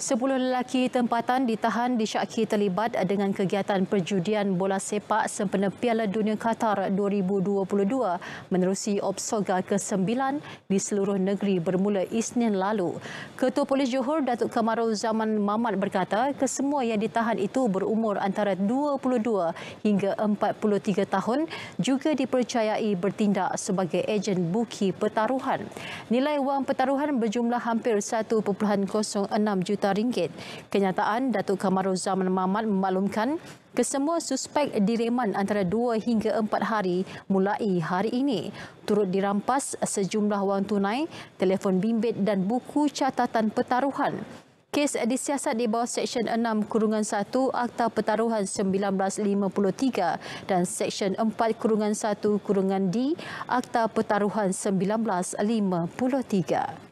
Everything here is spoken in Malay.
Sepuluh lelaki tempatan ditahan disyaki terlibat dengan kegiatan perjudian bola sepak sempena Piala Dunia Qatar 2022 menerusi Opsoga ke-9 di seluruh negeri bermula Isnin lalu. Ketua Polis Johor Datuk Kamarul Zaman Mamat berkata kesemua yang ditahan itu berumur antara 22 hingga 43 tahun juga dipercayai bertindak sebagai ejen buki pertaruhan. Nilai wang pertaruhan berjumlah hampir 1.06 juta ringgit. Kenyataan Datuk Kamarul Zaman Mamat memaklumkan kesemua suspek direman antara 2 hingga 4 hari mulai hari ini. Turut dirampas sejumlah wang tunai, telefon bimbit dan buku catatan pertaruhan. Kes disiasat di bawah Seksyen 6 Kurungan 1 Akta Pertaruhan 1953 dan Seksyen 4 Kurungan 1 Kurungan D Akta Pertaruhan 1953.